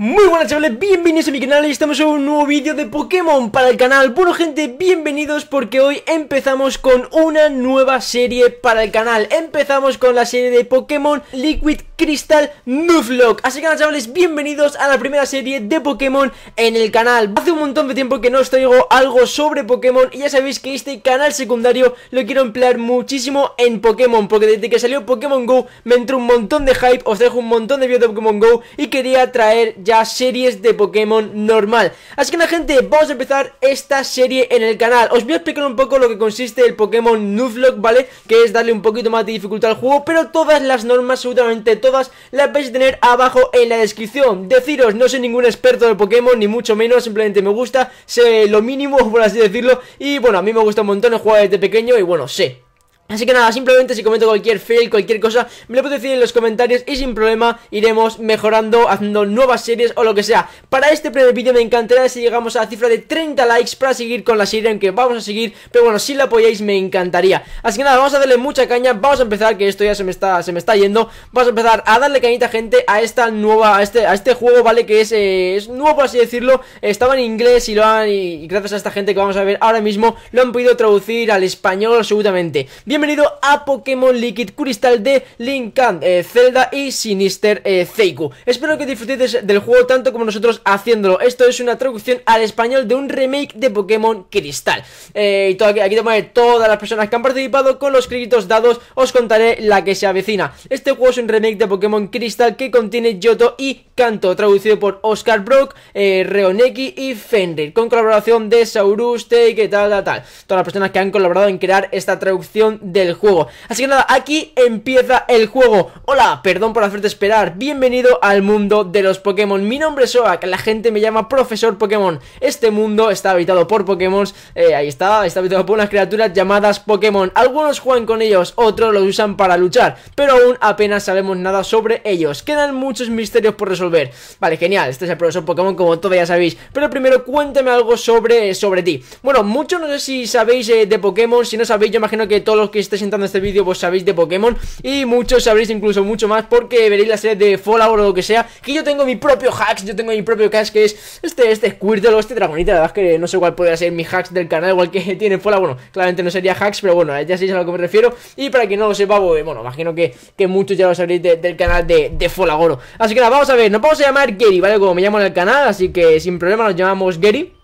Muy buenas chavales, bienvenidos a mi canal y estamos en un nuevo vídeo de Pokémon para el canal Bueno gente, bienvenidos porque hoy empezamos con una nueva serie para el canal Empezamos con la serie de Pokémon Liquid Crystal Nuzlocke Así que nada chavales, bienvenidos a la primera serie de Pokémon en el canal Hace un montón de tiempo que no os traigo algo sobre Pokémon Y ya sabéis que este canal secundario lo quiero emplear muchísimo en Pokémon Porque desde que salió Pokémon GO me entró un montón de hype Os dejo un montón de vídeos de Pokémon GO y quería traer ya series de Pokémon normal Así que la gente, vamos a empezar esta serie en el canal Os voy a explicar un poco lo que consiste el Pokémon Nuzlocke, ¿vale? Que es darle un poquito más de dificultad al juego Pero todas las normas, absolutamente todas, las vais a tener abajo en la descripción Deciros, no soy ningún experto de Pokémon, ni mucho menos Simplemente me gusta, sé lo mínimo, por así decirlo Y bueno, a mí me gusta un montón el juego desde pequeño y bueno, sé Así que nada, simplemente si comento cualquier fail, cualquier cosa, me lo podéis decir en los comentarios y sin problema iremos mejorando, haciendo nuevas series o lo que sea. Para este primer vídeo me encantaría si llegamos a la cifra de 30 likes para seguir con la serie, en que vamos a seguir, pero bueno, si la apoyáis me encantaría. Así que nada, vamos a darle mucha caña, vamos a empezar, que esto ya se me está, se me está yendo, vamos a empezar a darle cañita, gente, a esta nueva, a este, a este juego, ¿vale? Que es, eh, nuevo, por así decirlo, estaba en inglés y lo han, y gracias a esta gente que vamos a ver ahora mismo, lo han podido traducir al español absolutamente. Bien Bienvenido a Pokémon Liquid Crystal de Linkan, eh, Zelda y Sinister eh, Zeiku Espero que disfrutéis del juego tanto como nosotros haciéndolo Esto es una traducción al español de un remake de Pokémon Cristal eh, y Aquí tengo todas las personas que han participado con los créditos dados Os contaré la que se avecina Este juego es un remake de Pokémon Crystal que contiene Yoto y Canto, Traducido por Oscar Brock, Reoneki y Fenrir Con colaboración de Sauruste y que tal, tal, tal Todas las personas que han colaborado en crear esta traducción del juego Así que nada, aquí empieza el juego Hola, perdón por hacerte esperar, bienvenido al mundo de los Pokémon Mi nombre es Oak, la gente me llama Profesor Pokémon Este mundo está habitado por Pokémon, eh, ahí está, está habitado por unas criaturas llamadas Pokémon Algunos juegan con ellos, otros los usan para luchar Pero aún apenas sabemos nada sobre ellos Quedan muchos misterios por resolver Vale, genial, este es el Profesor Pokémon como todos ya sabéis Pero primero cuénteme algo sobre, sobre ti Bueno, mucho no sé si sabéis eh, de Pokémon Si no sabéis, yo imagino que todos los que que estáis entrando este vídeo pues sabéis de Pokémon y muchos sabréis incluso mucho más porque veréis la serie de Fallout o lo que sea, que yo tengo mi propio hacks, yo tengo mi propio cash que es este, este Squirtle o este Dragonita, la verdad es que no sé cuál podría ser mi hacks del canal, igual que tiene Fallout, bueno, claramente no sería hacks, pero bueno, ya sabéis a lo que me refiero y para quien no lo sepa, pues, bueno, imagino que, que muchos ya lo sabréis del canal de, de Fallout, así que nada, vamos a ver, nos vamos a llamar Gary, ¿vale? Como me llamo en el canal, así que sin problema nos llamamos Gary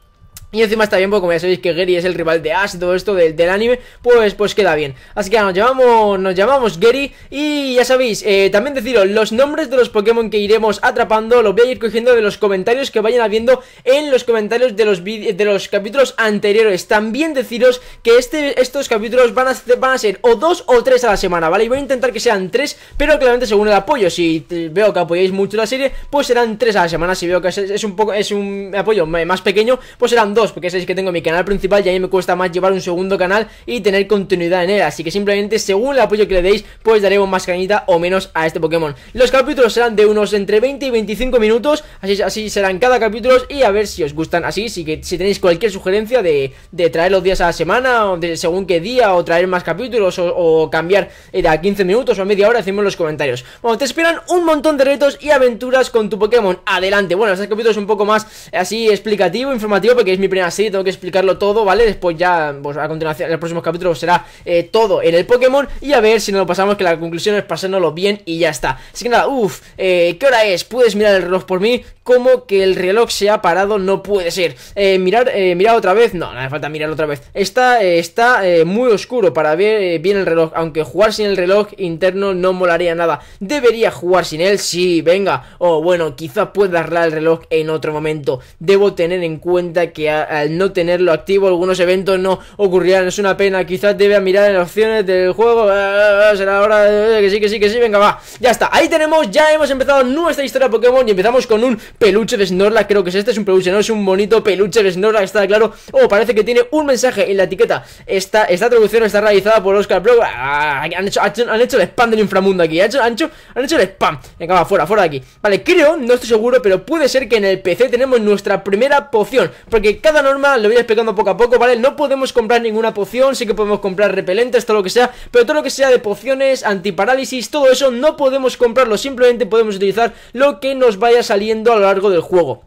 y encima está bien, porque como ya sabéis que Gary es el rival de Ash y todo esto del, anime, pues, pues queda bien. Así que nos llamamos, nos llamamos Gary y ya sabéis, eh, también deciros, los nombres de los Pokémon que iremos atrapando los voy a ir cogiendo de los comentarios que vayan habiendo en los comentarios de los, de los capítulos anteriores. También deciros que este, estos capítulos van a, van a ser o dos o tres a la semana, ¿vale? Y voy a intentar que sean tres, pero claramente según el apoyo, si veo que apoyáis mucho la serie, pues serán tres a la semana, si veo que es un poco, es un apoyo eh, más pequeño, pues serán dos porque sabéis que tengo mi canal principal y a mí me cuesta más llevar un segundo canal y tener continuidad en él, así que simplemente según el apoyo que le deis, pues daremos más cañita o menos a este Pokémon. Los capítulos serán de unos entre 20 y 25 minutos, así, así serán cada capítulo y a ver si os gustan así, si, que, si tenéis cualquier sugerencia de, traer los días a la semana, o de, según qué día, o traer más capítulos, o, cambiar eh, de a 15 minutos o a media hora, decimos en los comentarios. Bueno, te esperan un montón de retos y aventuras con tu Pokémon, adelante. Bueno, este capítulo es un poco más eh, así explicativo, informativo, porque es primera serie, tengo que explicarlo todo, ¿vale? Después ya, pues a continuación, el próximo capítulo será eh, todo en el Pokémon y a ver si nos lo pasamos, que la conclusión es pasárnoslo bien y ya está. Así que nada, uff, eh, ¿qué hora es? Puedes mirar el reloj por mí, como que el reloj se ha parado, no puede ser. Eh, mirar, mirar otra vez, no, no hace falta mirar otra vez. Está, está muy oscuro para ver bien el reloj, aunque jugar sin el reloj interno no molaría nada. ¿Debería jugar sin él? Sí, venga. O bueno, Quizás pueda arreglar el reloj en otro momento. Debo tener en cuenta que al no tenerlo activo algunos eventos no ocurrirán. Es una pena, quizás debe mirar en opciones del juego. Ah, ah, ah, será hora de que sí, que sí, que sí, venga, va. Ya está, ahí tenemos, ya hemos empezado nuestra historia Pokémon y empezamos con un peluche de Snorla Creo que es este, es un peluche, no es un bonito peluche de Snorlax, está claro. Oh, parece que tiene un mensaje en la etiqueta. Esta, esta traducción está realizada por Oscar Pro han, hecho, han, hecho, el spam del inframundo aquí. Han hecho, han hecho, han hecho el spam. Venga, va, fuera, fuera de aquí. Vale, creo, no estoy seguro, pero puede ser que en el PC tenemos nuestra primera poción. Porque cada norma lo voy explicando poco a poco, ¿vale? No podemos comprar ninguna poción, sí que podemos comprar repelentes, todo lo que sea, pero todo lo que sea de pociones, antiparálisis, todo eso no podemos comprarlo, simplemente podemos utilizar lo que nos vaya saliendo a lo largo del juego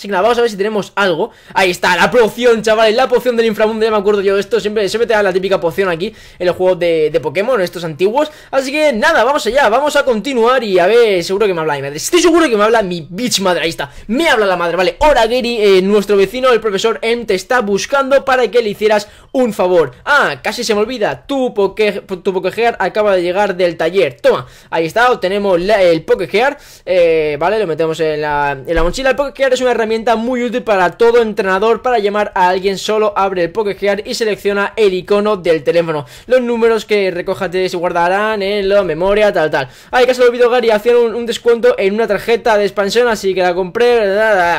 Así que nada, vamos a ver si tenemos algo Ahí está, la poción, chavales, la poción del inframundo Ya me acuerdo yo de esto, siempre, siempre te da la típica poción aquí En los juegos de, Pokémon, estos antiguos Así que nada, vamos allá, vamos a continuar Y a ver, seguro que me habla mi madre Estoy seguro que me habla mi bitch madre, ahí está Me habla la madre, vale, ahora Gary, eh, nuestro vecino El profesor M em, te está buscando para que le hicieras un favor Ah, casi se me olvida, tu, Pokégear tu acaba de llegar del taller Toma, ahí está, obtenemos el Pokégear eh, Vale, lo metemos en la, en la mochila El Pokégear es una herramienta muy útil para todo entrenador. Para llamar a alguien solo abre el PokéGear y selecciona el icono del teléfono. Los números que recójate se guardarán en la memoria, tal, tal. hay que se lo olvidó Gary, hacía un, descuento en una tarjeta de expansión, así que la compré.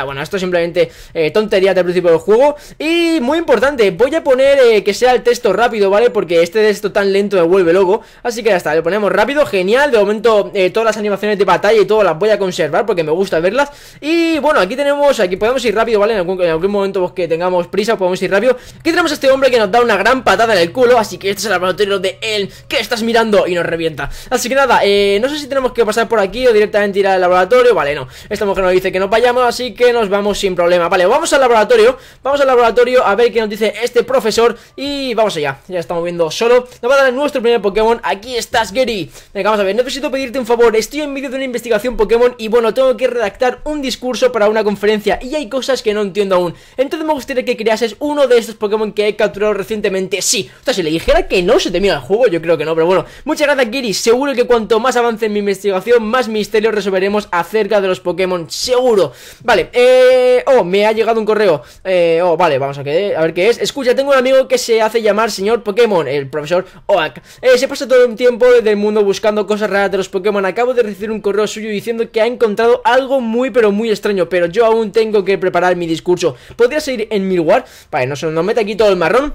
Bueno, esto simplemente eh, tontería del principio del juego. Y muy importante, voy a poner eh, que sea el texto rápido, ¿vale? Porque este texto tan lento me vuelve loco. Así que ya está, lo ponemos rápido, genial. De momento eh, todas las animaciones de batalla y todo las voy a conservar porque me gusta verlas. Y bueno, aquí tenemos aquí podemos ir rápido, ¿vale? En algún, momento que tengamos prisa, podemos ir rápido Aquí tenemos a este hombre que nos da una gran patada en el culo Así que este es el laboratorio de él que estás mirando y nos revienta Así que nada, eh, no sé si tenemos que pasar por aquí o directamente ir al laboratorio Vale, no, esta mujer nos dice que nos vayamos, así que nos vamos sin problema Vale, vamos al laboratorio, vamos al laboratorio a ver qué nos dice este profesor Y vamos allá, ya estamos viendo solo Nos va a dar nuestro primer Pokémon, aquí estás Gary Venga, vamos a ver, necesito pedirte un favor Estoy en medio de una investigación Pokémon y bueno, tengo que redactar un discurso para una conferencia y hay cosas que no entiendo aún. Entonces me gustaría que creases uno de estos Pokémon que he capturado recientemente. Sí, o sea, si le dijera que no se temía el juego, yo creo que no, pero bueno. Muchas gracias, Kiri. Seguro que cuanto más avance en mi investigación, más misterios resolveremos acerca de los Pokémon. Seguro. Vale, eh... Oh, me ha llegado un correo. Eh... Oh, vale, vamos a, que... a ver qué es. Escucha, tengo un amigo que se hace llamar señor Pokémon, el profesor Oak. Eh, se pasa todo un tiempo del mundo buscando cosas raras de los Pokémon. Acabo de recibir un correo suyo diciendo que ha encontrado algo muy, pero muy extraño, pero yo aún tengo que preparar mi discurso. Podría seguir en mi para Vale, no se nos meta aquí todo el marrón.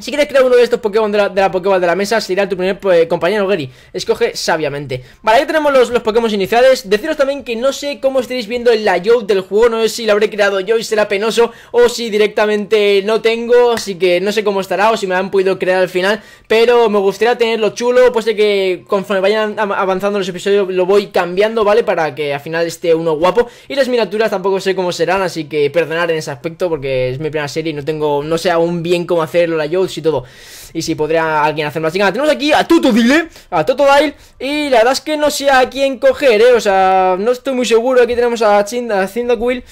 Si quieres crear uno de estos Pokémon de la, Pokéball de la mesa, será tu primer pues, compañero Gary. Escoge sabiamente. Vale, ahí tenemos los, los Pokémon iniciales. Deciros también que no sé cómo estaréis viendo el layout del juego. No sé si lo habré creado yo y será penoso. O si directamente no tengo. Así que no sé cómo estará o si me han podido crear al final. Pero me gustaría tenerlo chulo. Pues de que conforme vayan avanzando los episodios lo voy cambiando, ¿vale? Para que al final esté uno guapo. Y las miniaturas tampoco sé cómo serán. Así que perdonar en ese aspecto porque es mi primera serie y no tengo, no sé aún bien cómo hacerlo la layout y todo. Y si podría alguien hacer más que tenemos aquí a Toto Dile, a Toto Dile. Y la verdad es que no sé a quién coger, ¿eh? O sea, no estoy muy seguro. Aquí tenemos a, Chinda, Cinda Quill,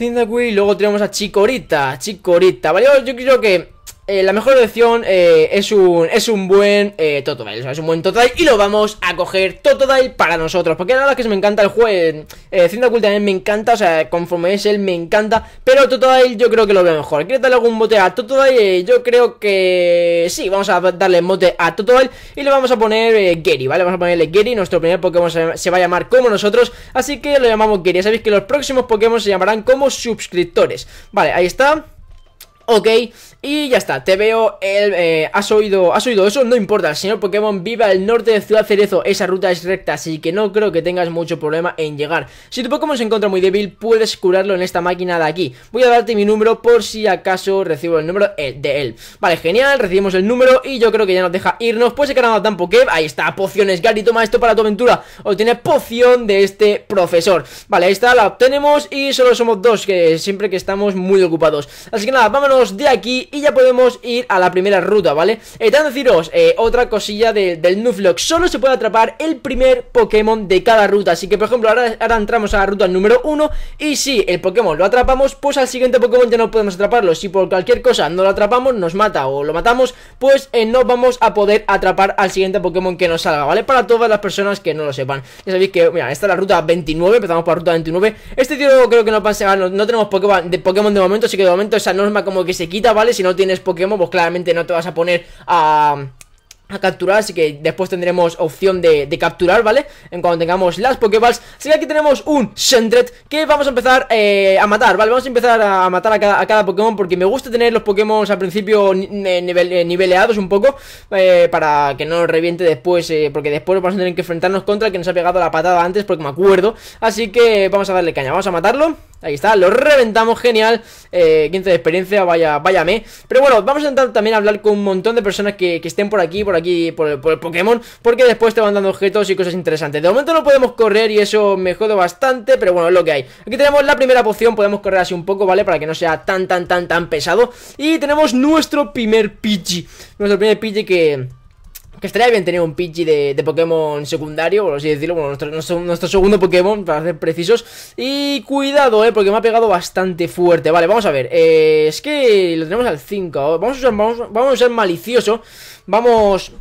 y Luego tenemos a Chicorita. Chicorita, ¿vale? yo creo que eh, la mejor opción eh, es un es un buen eh, Totodile, es un buen Totodile y lo vamos a coger Totodile para nosotros, porque nada verdad que me encanta el juego, eh, Cinta también me encanta, o sea, conforme es él me encanta, pero Totodile yo creo que lo veo mejor. ¿Quieres darle algún bote a Totodile? yo creo que sí, vamos a darle mote a Totodile y le vamos a poner Gary, ¿vale? Vamos a ponerle Gary, nuestro primer Pokémon se, va a llamar como nosotros, así que lo llamamos Gary. Sabéis que los próximos Pokémon se llamarán como suscriptores. Vale, ahí está. Ok, y ya está, te veo, eh, has oído has oído eso, no importa, el señor Pokémon viva el norte de Ciudad Cerezo, esa ruta es recta, así que no creo que tengas mucho problema en llegar. Si tu Pokémon se encuentra muy débil, puedes curarlo en esta máquina de aquí. Voy a darte mi número por si acaso recibo el número eh, de él. Vale, genial, recibimos el número y yo creo que ya nos deja irnos, pues he ganado tan Poké, ahí está, pociones, Gary, toma esto para tu aventura, obtiene poción de este profesor. Vale, ahí está, la obtenemos y solo somos dos, que siempre que estamos muy ocupados. Así que nada, vámonos de aquí y ya podemos ir a la primera ruta, ¿vale? Eh, deciros eh, otra cosilla del Nuzlocke, solo se puede atrapar el primer Pokémon de cada ruta, así que por ejemplo ahora, ahora entramos a la ruta número 1 y si el Pokémon lo atrapamos, pues al siguiente Pokémon ya no podemos atraparlo, si por cualquier cosa no lo atrapamos, nos mata o lo matamos, pues eh, no vamos a poder atrapar al siguiente Pokémon que nos salga, ¿vale? Para todas las personas que no lo sepan, ya sabéis que, mira, esta es la ruta 29, empezamos por la ruta 29, este tío creo que no, no, no tenemos Pokémon de, Pokémon de momento, así que de momento esa norma como que se quita, ¿vale? no tienes Pokémon, pues claramente no te vas a poner a a capturar, así que después tendremos opción de, capturar, ¿vale? En cuando tengamos las Pokéballs, así que aquí tenemos un Shendret que vamos a empezar eh, a matar, ¿vale? Vamos a empezar a matar a cada, Pokémon porque me gusta tener los Pokémon al principio nivel, eh, niveleados un poco eh, para que no reviente después, porque después vamos a tener que enfrentarnos contra el que nos ha pegado la patada antes porque me acuerdo, así que vamos a darle caña, vamos a matarlo Ahí está, lo reventamos, genial. Eh, 15 de experiencia, vaya, váyame. Pero bueno, vamos a intentar también hablar con un montón de personas que, estén por aquí, por aquí, por, el Pokémon. Porque después te van dando objetos y cosas interesantes. De momento no podemos correr y eso me jodo bastante, pero bueno, es lo que hay. Aquí tenemos la primera poción, podemos correr así un poco, ¿vale? Para que no sea tan, tan, tan, tan pesado. Y tenemos nuestro primer Pidgey. Nuestro primer Pidgey que... Que estaría bien tener un Pidgey de, Pokémon secundario, por así decirlo, bueno, nuestro, segundo Pokémon, para ser precisos. Y cuidado, eh, porque me ha pegado bastante fuerte. Vale, vamos a ver. Eh, es que lo tenemos al 5. Vamos vamos, vamos a usar malicioso. Vamos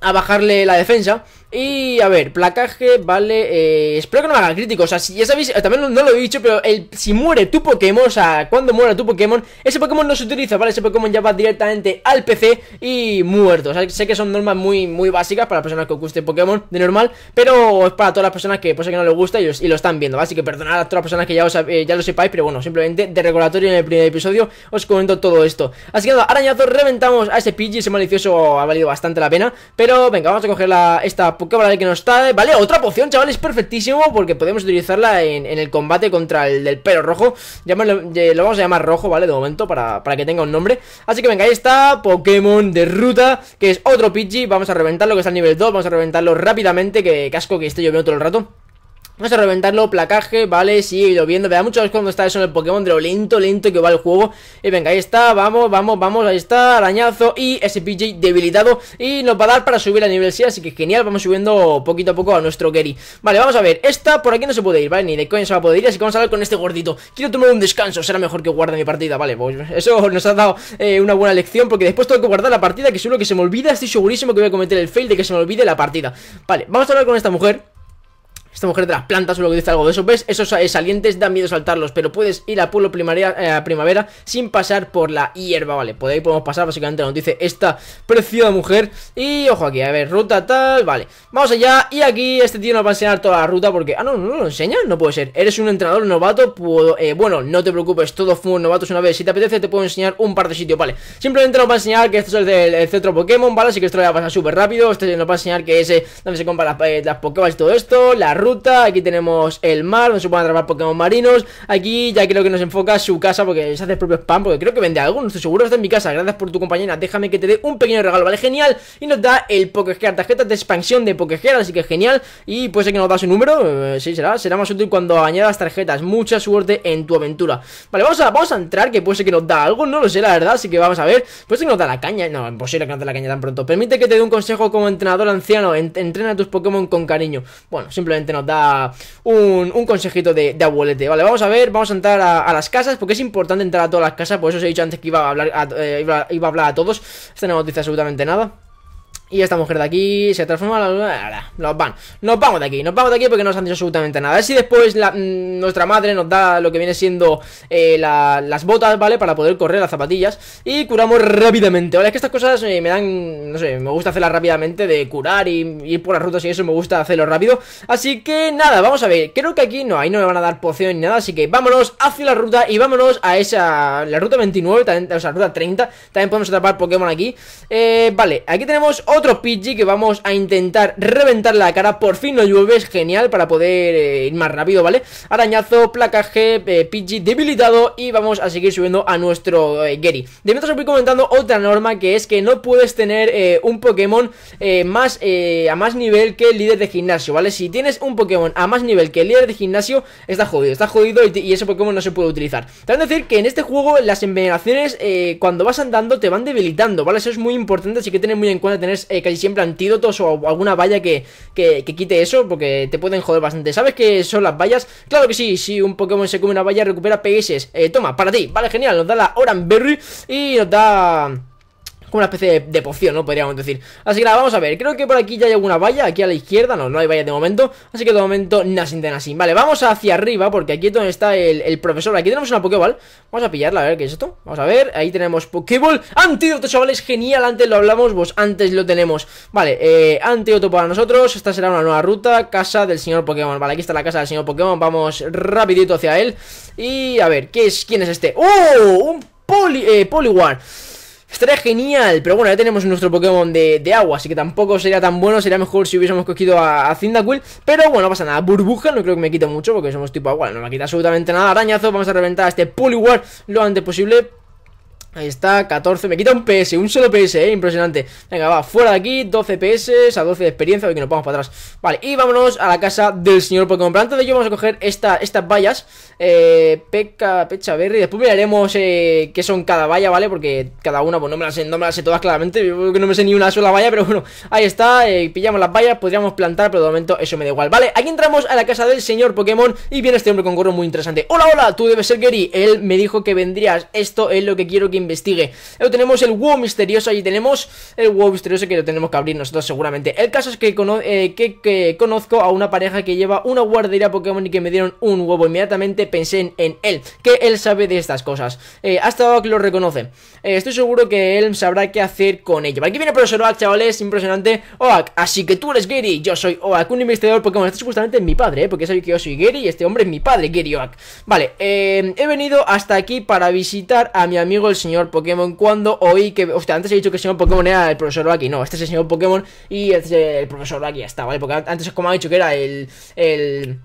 a bajarle la defensa y a ver, placaje, vale. Eh, espero que no haga hagan críticos. O sea, si ya sabéis, también no, lo he dicho, pero el, si muere tu Pokémon, o sea, cuando muera tu Pokémon, ese Pokémon no se utiliza, ¿vale? Ese Pokémon ya va directamente al PC y muerto. O sea, sé que son normas muy, muy básicas para personas que os guste Pokémon de normal, pero es para todas las personas que, pues, que no les gusta y, lo están viendo, Así que perdonad a todas las personas que ya, os, eh, ya lo sepáis, pero bueno, simplemente de regulatorio en el primer episodio os comento todo esto. Así que nada, arañazo, reventamos a ese Pidgey, ese malicioso ha valido bastante la pena, pero venga, vamos a coger esta Pokémon Pokéball que no está, ¿vale? Otra poción, chavales, perfectísimo porque podemos utilizarla en, el combate contra el del pelo rojo. lo vamos a llamar rojo, ¿vale? De momento, para, para, que tenga un nombre. Así que venga, ahí está, Pokémon de ruta, que es otro Pidgey. Vamos a reventarlo, que está al nivel 2, vamos a reventarlo rápidamente, que casco que esté lloviendo todo el rato. Vamos a reventarlo, placaje, vale, sigue viendo Vea veces cuando está eso en el Pokémon de lo lento, lento que va el juego Y eh, venga, ahí está, vamos, vamos, vamos, ahí está, arañazo y SPJ debilitado Y nos va a dar para subir a nivel 6, así que genial, vamos subiendo poquito a poco a nuestro Gary Vale, vamos a ver, esta por aquí no se puede ir, ¿vale? Ni de coña se va a poder ir, así que vamos a hablar con este gordito Quiero tomar un descanso, será mejor que guarde mi partida, vale pues Eso nos ha dado eh, una buena lección, porque después tengo que guardar la partida Que seguro que se me olvida, estoy segurísimo que voy a cometer el fail de que se me olvide la partida Vale, vamos a hablar con esta mujer esta mujer de las plantas, o lo que dice algo de eso. ¿Ves? Esos eh, salientes dan miedo saltarlos, pero puedes ir Al pueblo primaria, eh, primavera sin pasar por la hierba, ¿vale? Por pues ahí podemos pasar, básicamente nos dice esta preciosa mujer. Y ojo aquí, a ver, ruta tal, vale. Vamos allá, y aquí este tío nos va a enseñar toda la ruta porque... Ah, no, no, no lo enseña, no puede ser. Eres un entrenador novato, puedo... Eh, bueno, no te preocupes, todo fuimos novatos una vez. Si te apetece, te puedo enseñar un par de sitios, ¿vale? Simplemente nos va a enseñar que esto es del, el centro Pokémon, ¿vale? Así que esto lo va a pasar súper rápido. Este nos va a enseñar que ese, donde se compra las, las Pokéballs y todo esto, la ruta aquí tenemos el mar, donde se pueden atrapar Pokémon marinos. Aquí ya creo que nos enfoca su casa porque se hace el propio spam, porque creo que vende algo, no estoy seguro, está en mi casa. Gracias por tu compañera, déjame que te dé un pequeño regalo, ¿vale? Genial. Y nos da el Pokégear, tarjetas de expansión de Pokégear, así que genial. Y puede ser que nos da su número, eh, sí, será, será más útil cuando añadas tarjetas. Mucha suerte en tu aventura. Vale, vamos a, vamos a entrar, que puede ser que nos da algo, no lo sé, la verdad, así que vamos a ver. Puede ser que nos da la caña, no, posible que nos dé la caña tan pronto. Permite que te dé un consejo como entrenador anciano, entrena tus Pokémon con cariño. Bueno, simplemente nos da un, consejito de, abuelete. Vale, vamos a ver, vamos a entrar a, las casas, porque es importante entrar a todas las casas, por eso os he dicho antes que iba a hablar a, eh, iba a hablar a todos. Esta no nos dice absolutamente nada. Y esta mujer de aquí se transforma. Nos van. Nos vamos de aquí. Nos vamos de aquí porque no nos han dicho absolutamente nada. Así después mm, nuestra madre nos da lo que viene siendo eh, las botas, ¿vale? Para poder correr las zapatillas. Y curamos rápidamente, ahora Es que estas cosas eh, me dan. No sé, me gusta hacerlas rápidamente de curar y ir por las rutas y eso. Me gusta hacerlo rápido. Así que nada, vamos a ver. Creo que aquí no, ahí no me van a dar poción ni nada. Así que vámonos hacia la ruta y vámonos a esa. La ruta 29, también, o sea, ruta 30. También podemos atrapar Pokémon aquí. Eh, vale, aquí tenemos otro Pidgey que vamos a intentar reventar la cara. Por fin no llueve, genial para poder eh, ir más rápido, ¿vale? Arañazo, placaje, eh, Pidgey debilitado y vamos a seguir subiendo a nuestro eh, Gary. De mientras os voy comentando otra norma que es que no puedes tener eh, un Pokémon más a más nivel que el líder de gimnasio, ¿vale? Si tienes un Pokémon a más nivel que el líder de gimnasio, está jodido, está jodido y, ese Pokémon no se puede utilizar. También decir que en este juego las envenenaciones cuando vas andando te van debilitando, ¿vale? Eso es muy importante, así que tener muy en cuenta tener eh, casi siempre antídotos o alguna valla que, que, quite eso, porque te pueden joder bastante. ¿Sabes qué son las vallas? Claro que sí, si un Pokémon se come una valla, recupera PS. Eh, toma, para ti, vale, genial, nos da la Oran Berry y nos da... Como una especie de, poción, ¿no? Podríamos decir Así que nada, vamos a ver Creo que por aquí ya hay alguna valla Aquí a la izquierda No, no hay valla de momento Así que de momento sin de sin. Vale, vamos hacia arriba Porque aquí es donde está el, profesor Aquí tenemos una Pokéball Vamos a pillarla A ver, ¿qué es esto? Vamos a ver Ahí tenemos Pokéball Antídoto, chavales Genial, antes lo hablamos Vos pues antes lo tenemos Vale, eh, antídoto para nosotros Esta será una nueva ruta Casa del señor Pokémon Vale, aquí está la casa del señor Pokémon Vamos rapidito hacia él Y a ver, ¿qué es? ¿Quién es este? ¡Oh! Un poli, eh, Poliwar Estaría genial, pero bueno, ya tenemos nuestro Pokémon de, agua, así que tampoco sería tan bueno. Sería mejor si hubiésemos cogido a, a Pero bueno, no pasa nada. Burbuja, no creo que me quite mucho porque somos tipo agua. No me quita absolutamente nada. Arañazo, vamos a reventar a este Poliwag lo antes posible. Ahí está, 14, me quita un PS, un solo PS, eh, impresionante Venga, va, fuera de aquí, 12 PS, a 12 de experiencia, hoy que nos vamos para atrás Vale, y vámonos a la casa del señor Pokémon Pero antes de ello vamos a coger estas vallas Eh, Peca, Pecha Berry Después miraremos eh, qué son cada valla, ¿vale? Porque cada una, pues no me las sé, no me las sé todas claramente Yo que no me sé ni una sola valla, pero bueno Ahí está, eh, pillamos las vallas, podríamos plantar, pero de momento eso me da igual Vale, aquí entramos a la casa del señor Pokémon Y viene este hombre con gorro muy interesante Hola, hola, tú debes ser Gary Él me dijo que vendrías, esto es lo que quiero que investigue. Luego tenemos el huevo misterioso, ahí tenemos el huevo misterioso que lo tenemos que abrir nosotros seguramente. El caso es que, eh, conozco a una pareja que lleva una guardería Pokémon y que me dieron un huevo. Inmediatamente pensé en, él, que él sabe de estas cosas. Eh, hasta ahora que lo reconoce. Eh, estoy seguro que él sabrá qué hacer con ello. Aquí viene el profesor Oak, chavales, impresionante. Oak, así que tú eres Gary, yo soy Oak, un investigador Pokémon. Este es justamente mi padre, porque sabéis que yo soy Gary y este hombre es mi padre, Gary Oak. Vale, he venido hasta aquí para visitar a mi amigo el señor Pokémon cuando oí que... o sea antes he dicho que el señor Pokémon era el profesor Lucky. No, este es el señor Pokémon y este el profesor Lucky. Ya está, ¿vale? Porque antes, es como ha dicho que era el... el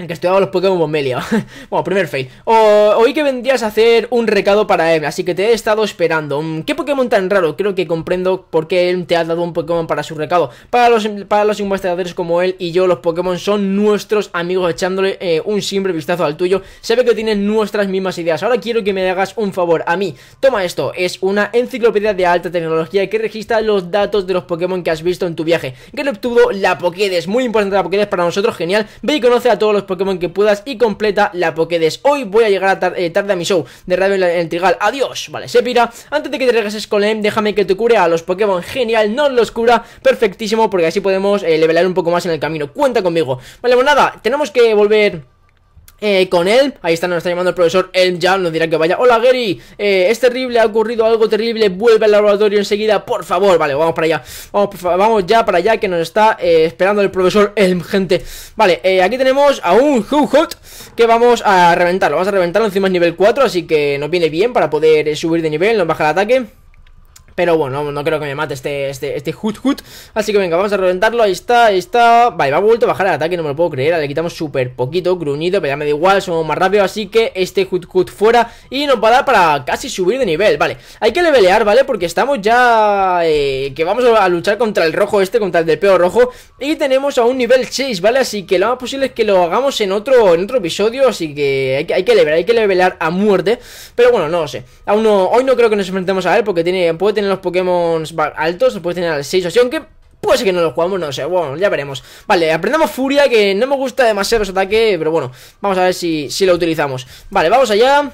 en que estudiaba los Pokémon Bomelia bueno, primer fail. Oí hoy que vendías a hacer un recado para él así que te he estado esperando. Mm, ¿Qué Pokémon tan raro? Creo que comprendo por qué él te ha dado un Pokémon para su recado. Para los, para los investigadores como él y yo, los Pokémon son nuestros amigos, echándole eh, un simple vistazo al tuyo. Se ve que tienes nuestras mismas ideas. Ahora quiero que me hagas un favor a mí. Toma esto, es una enciclopedia de alta tecnología que registra los datos de los Pokémon que has visto en tu viaje. Que lo obtuvo la Pokédex. Muy importante la Pokédex para nosotros, genial. Ve y conoce a todos los Pokémon que puedas y completa la Pokédex. Hoy voy a llegar a eh, tarde a mi show de radio en el Trigal. Adiós. Vale, Sepira Antes de que te regreses con él, em, déjame que te cure a los Pokémon. Genial, no los cura. Perfectísimo, porque así podemos elevar eh, levelar un poco más en el camino. Cuenta conmigo. Vale, pues nada, tenemos que volver... Eh, con él Ahí está, nos está llamando el profesor Elm ya. Nos dirá que vaya. Hola, Gary. Eh, es terrible, ha ocurrido algo terrible. Vuelve al laboratorio enseguida, por favor. Vale, vamos para allá. Vamos, vamos ya para allá, que nos está eh, esperando el profesor Elm, gente. Vale, aquí tenemos a un Hot que vamos a reventarlo. Vamos a reventarlo. Encima es nivel 4, así que nos viene bien para poder subir de nivel. Nos baja el ataque. Pero bueno, no, creo que me mate este, este, este hut hut Así que venga, vamos a reventarlo, ahí está, ahí está Vale, me ha vuelto a bajar el ataque, no me lo puedo creer Le quitamos súper poquito, gruñido, pero ya me da igual Somos más rápidos así que este hut hut fuera Y nos va a dar para casi subir de nivel, vale Hay que levelear, ¿vale? Porque estamos ya... Eh, que vamos a luchar contra el rojo este, contra el del peor rojo Y tenemos a un nivel 6, ¿vale? Así que lo más posible es que lo hagamos en otro, en otro episodio Así que hay, que hay que hay que a muerte Pero bueno, no lo sé Aún no, hoy no creo que nos enfrentemos a él porque tiene, puede tener los Pokémon altos, puede tener al 6 o así, aunque puede ser que no los jugamos, no sé, bueno, ya veremos. Vale, aprendamos Furia, que no me gusta demasiado ese ataque, pero bueno, vamos a ver si, si lo utilizamos. Vale, vamos allá.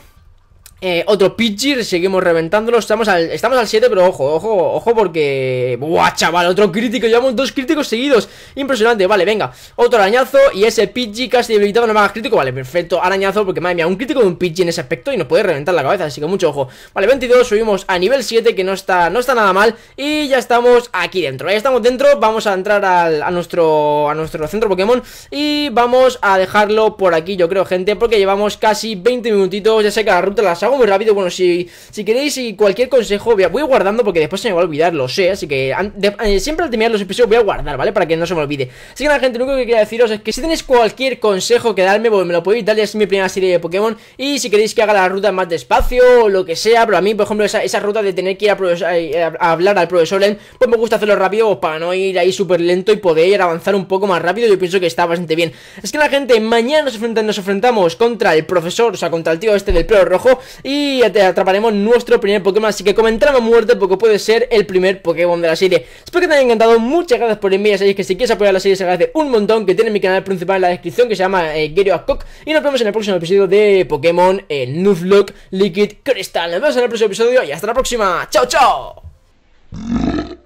Eh, otro Pidgey, seguimos reventándolo. Estamos al, estamos al 7, pero ojo, ojo, ojo, porque. ¡Buah, chaval! Otro crítico, llevamos dos críticos seguidos. Impresionante, vale, venga. Otro arañazo y ese Pidgey casi debilitado, no me hagas crítico. Vale, perfecto, arañazo, porque madre mía, un crítico de un Pidgey en ese aspecto y nos puede reventar la cabeza, así que mucho ojo. Vale, 22, subimos a nivel 7, que no está, no está nada mal. Y ya estamos aquí dentro, ya estamos dentro. Vamos a entrar a, nuestro, a nuestro centro Pokémon y vamos a dejarlo por aquí, yo creo, gente, porque llevamos casi 20 minutitos. Ya sé que la ruta la hago muy rápido, bueno, si, si queréis y cualquier consejo, voy, guardando porque después se me va a olvidar, lo sé, así que eh, siempre al terminar los episodios voy a guardar, ¿vale? Para que no se me olvide. Así que la gente, lo único que quería deciros es que si tenéis cualquier consejo que darme, pues me lo podéis dar, ya es mi primera serie de Pokémon, y si queréis que haga la ruta más despacio o lo que sea, pero a mí, por ejemplo, esa, ruta de tener que ir eh, a, hablar al profesor Len, pues me gusta hacerlo rápido para no ir ahí súper lento y poder avanzar un poco más rápido, yo pienso que está bastante bien. Es que la gente, mañana nos enfrentamos, nos enfrentamos contra el profesor, o sea, contra el tío este del pelo rojo, y atraparemos nuestro primer Pokémon, así que entramos muerte porque puede ser el primer Pokémon de la serie. Espero que te haya encantado, muchas gracias por enviar, sabéis que si quieres apoyar la serie se agradece un montón, que tiene mi canal principal en la descripción que se llama eh, y nos vemos en el próximo episodio de Pokémon eh, Nuzlocke Liquid Crystal. Nos vemos en el próximo episodio y hasta la próxima, chao chao.